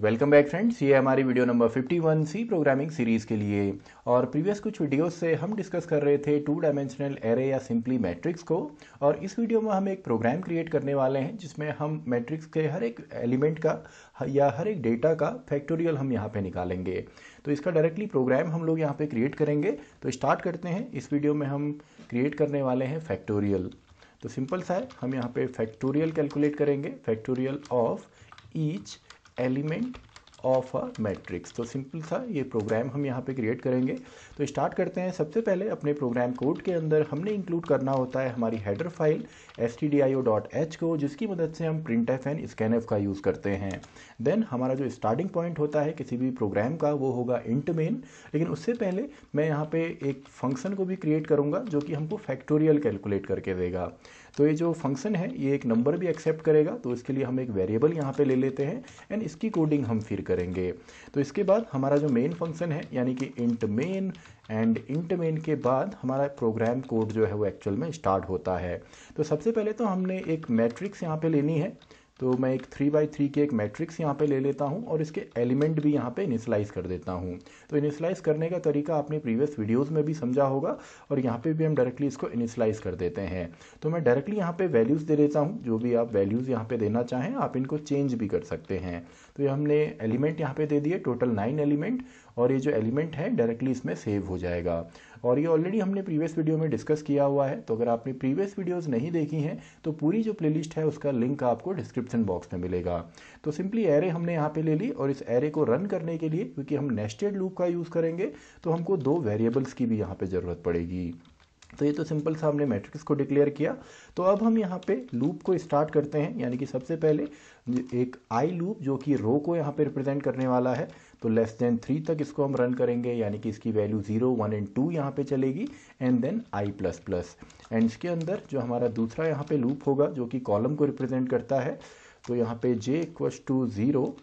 welcome back friends ये हमारी video number 51 C programming series के लिए और प्रीवियस कुछ वीडियोस से हम डिस्कस कर रहे थे टू डायमेंशनल एरे या सिंपली मैट्रिक्स को और इस वीडियो में हम एक प्रोग्राम क्रिएट करने वाले हैं जिसमें हम मैट्रिक्स के हर एक एलिमेंट का या हर एक डेटा का फैक्टोरियल हम यहाँ पर निकालेंगे तो इसका डायरेक्टली प्रोग्राम हम लोग यहाँ पर क्रिएट करेंगे तो स्टार्ट करते हैं इस वीडियो में हम क्रिएट करने वाले हैं फैक्टोरियल तो सिंपल सा है हम यहाँ पर फैक्टोरियल कैलकुलेट करेंगे factorial of each element of a matrix तो सिंपल सा ये प्रोग्राम हम यहाँ पे क्रिएट करेंगे तो स्टार्ट करते हैं सबसे पहले अपने प्रोग्राम कोड के अंदर हमने इंक्लूड करना होता है हमारी हेडर फाइल एस को जिसकी मदद से हम प्रिंट एफ एन स्कैन का यूज़ करते हैं देन हमारा जो स्टार्टिंग पॉइंट होता है किसी भी प्रोग्राम का वो होगा इंट मेन लेकिन उससे पहले मैं यहाँ पे एक फंक्शन को भी क्रिएट करूँगा जो कि हमको फैक्टोरियल कैलकुलेट करके देगा तो ये जो फंक्शन है ये एक नंबर भी एक्सेप्ट करेगा तो इसके लिए हम एक वेरिएबल यहाँ पे ले लेते हैं एंड इसकी कोडिंग हम फिर करें करेंगे तो इसके बाद हमारा जो मेन फंक्शन है यानी कि int main and int main के बाद हमारा प्रोग्राम कोड जो है वो एक्चुअल में स्टार्ट होता है तो सबसे पहले तो हमने एक मैट्रिक्स यहाँ पे लेनी है तो मैं एक थ्री बाई थ्री के एक मैट्रिक्स यहाँ पे ले लेता हूँ और इसके एलिमेंट भी यहाँ पे इनिशलाइज कर देता हूँ तो इनिशलाइज करने का तरीका आपने प्रीवियस वीडियोस में भी समझा होगा और यहाँ पे भी हम डायरेक्टली इसको इनिशलाइज कर देते हैं तो मैं डायरेक्टली यहाँ पे वैल्यूज़ दे देता हूँ जो भी आप वैल्यूज़ यहाँ पर देना चाहें आप इनको चेंज भी कर सकते हैं तो ये हमने एलिमेंट यहाँ पर दे दिए टोटल नाइन एलिमेंट और ये जो एलिमेंट है डायरेक्टली इसमें सेव हो जाएगा और ये ऑलरेडी हमने प्रीवियस वीडियो में डिस्कस किया हुआ है तो अगर आपने प्रीवियस वीडियोस नहीं देखी हैं तो पूरी जो प्लेलिस्ट है उसका लिंक आपको डिस्क्रिप्शन बॉक्स में मिलेगा तो सिंपली एरे हमने यहाँ पे ले ली और इस एरे को रन करने के लिए क्योंकि हम नेस्टेड लूप का यूज़ करेंगे तो हमको दो वेरिएबल्स की भी यहाँ पर ज़रूरत पड़ेगी तो ये तो सिंपल सा हमने मैट्रिक्स को डिक्लेयर किया तो अब हम यहाँ पे लूप को स्टार्ट करते हैं यानी कि सबसे पहले एक आई लूप जो कि रो को यहाँ पे रिप्रेजेंट करने वाला है तो लेस देन थ्री तक इसको हम रन करेंगे यानी कि इसकी value zero one and two यहाँ पे चलेगी and then I plus plus and इसके अंदर जो हमारा दूसरा यहाँ पे लूप होगा जो कि कॉलम को रिप्रेजेंट करता है तो यहाँ पे जे इक्वस टू ज़ीरो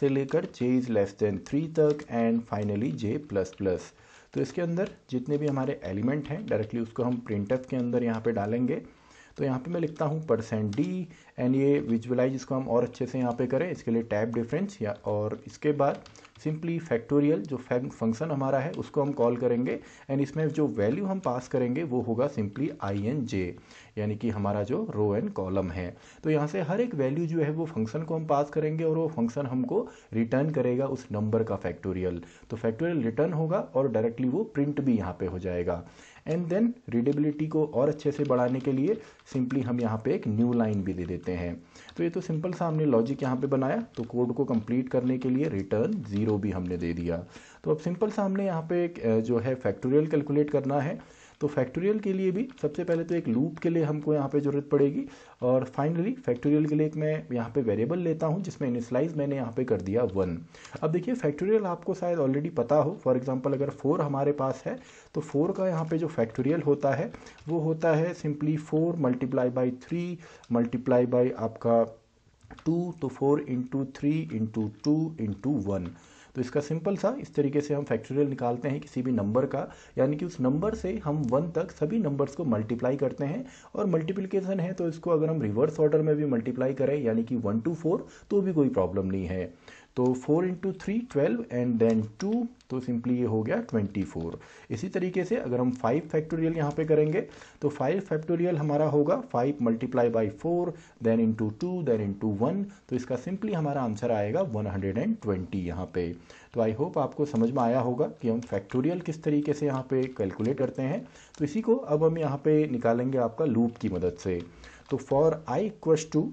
से लेकर J is less than three तक and finally J plus plus तो इसके अंदर जितने भी हमारे एलिमेंट हैं डायरेक्टली उसको हम प्रिंट के अंदर यहाँ पर डालेंगे तो यहाँ पे मैं लिखता हूँ परसेंट डी एंड ये विजुअलाइज इसको हम और अच्छे से यहाँ पे करें इसके लिए टैब डिफरेंस या और इसके बाद सिंपली फैक्टोरियल जो फंक्शन हमारा है उसको हम कॉल करेंगे एंड इसमें जो वैल्यू हम पास करेंगे वो होगा सिंपली आई एन जे यानी कि हमारा जो रो एंड कॉलम है तो यहाँ से हर एक वैल्यू जो है वो फंक्शन को हम पास करेंगे और वो फंक्शन हमको रिटर्न करेगा उस नंबर का फैक्टोरियल तो फैक्टोरियल रिटर्न होगा और डायरेक्टली वो प्रिंट भी यहाँ पे हो जाएगा एंड देन रीडेबिलिटी को और अच्छे से बढ़ाने के लिए सिंपली हम यहाँ पे एक न्यू लाइन भी दे देते हैं तो ये तो सिंपल सा हमने लॉजिक यहाँ पे बनाया तो कोड को कंप्लीट करने के लिए रिटर्न जीरो ज़ीरो भी हमने दे दिया तो अब सिंपल सा हमने यहाँ पे एक जो है फैक्टोरियल कैलकुलेट करना है तो फैक्टोरियल के लिए भी सबसे पहले तो एक लूप के लिए हमको यहाँ पे ज़रूरत पड़ेगी और फाइनली फैक्टोरियल के लिए एक मैं यहाँ पे वेरिएबल लेता हूँ जिसमें इनिशलाइज मैंने यहाँ पे कर दिया वन अब देखिए फैक्टोरियल आपको शायद ऑलरेडी पता हो फॉर एग्जांपल अगर फोर हमारे पास है तो फोर का यहाँ पे जो फैक्टोरियल होता है वो होता है simply four multiply by three multiply by आपका टू तो four into three into two into one तो इसका सिंपल सा इस तरीके से हम फैक्टोरियल निकालते हैं किसी भी नंबर का यानी कि उस नंबर से हम वन तक सभी नंबर्स को मल्टीप्लाई करते हैं और मल्टीप्लीकेशन है तो इसको अगर हम रिवर्स ऑर्डर में भी मल्टीप्लाई करें यानी कि वन टू फोर तो भी कोई प्रॉब्लम नहीं है तो four into three twelve and then two तो सिंपली ये हो गया ट्वेंटी फोर इसी तरीके से अगर हम फाइव फैक्टोरियल यहाँ पे करेंगे तो फाइव फैक्टोरियल हमारा होगा five multiply by four then into two then into one तो इसका सिंपली हमारा आंसर आएगा वन हंड्रेड एंड ट्वेंटी यहाँ पे तो आई होप आपको समझ में आया होगा कि हम फैक्टोरियल किस तरीके से यहाँ पे कैलकुलेट करते हैं तो इसी को अब हम यहाँ पे निकालेंगे आपका लूप की मदद से तो for I equals to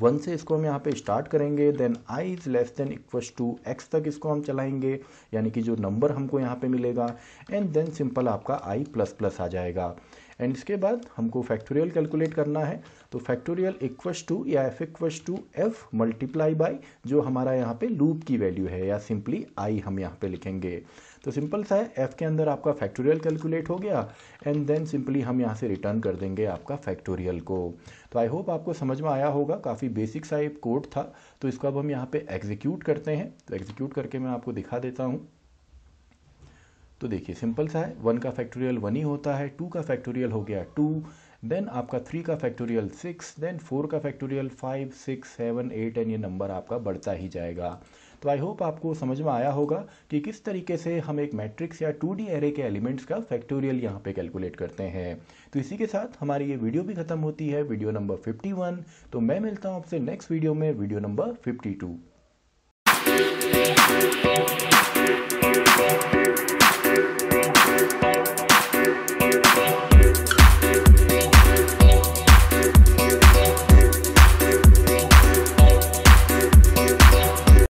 one से इसको हम यहाँ पे स्टार्ट करेंगे then I is less than equals to X तक इसको हम चलाएंगे यानी कि जो नंबर हमको यहाँ पे मिलेगा एंड देन सिंपल आपका आई प्लस प्लस आ जाएगा एंड इसके बाद हमको फैक्टोरियल कैलकुलेट करना है तो फैक्टोरियल इक्वस टू या F equals to F multiply by जो हमारा यहाँ पे लूप की वैल्यू है या सिंपली आई हम यहाँ पे लिखेंगे तो सिंपल सा है एफ के अंदर आपका फैक्टोरियल कैलकुलेट हो गया एंड देन सिंपली हम यहाँ से रिटर्न कर देंगे आपका फैक्टोरियल को तो आई होप आपको समझ में आया होगा काफ़ी बेसिक सा एक कोड था तो इसको अब हम यहाँ पे एग्जीक्यूट करते हैं तो एग्जीक्यूट करके मैं आपको दिखा देता हूँ तो देखिए सिंपल सा है वन का फैक्टोरियल वन ही होता है टू का फैक्टोरियल हो गया टू देन आपका थ्री का फैक्टोरियल सिक्स देन फोर का factorial five six seven eight and ये नंबर आपका बढ़ता ही जाएगा तो आई होप आपको समझ में आया होगा कि किस तरीके से हम एक मैट्रिक्स या टू डी एरे के एलिमेंट्स का फैक्टोरियल यहाँ पे कैलकुलेट करते हैं तो इसी के साथ हमारी ये वीडियो भी खत्म होती है वीडियो नंबर फिफ्टी वन तो मैं मिलता हूँ आपसे नेक्स्ट वीडियो में वीडियो नंबर फिफ्टी टू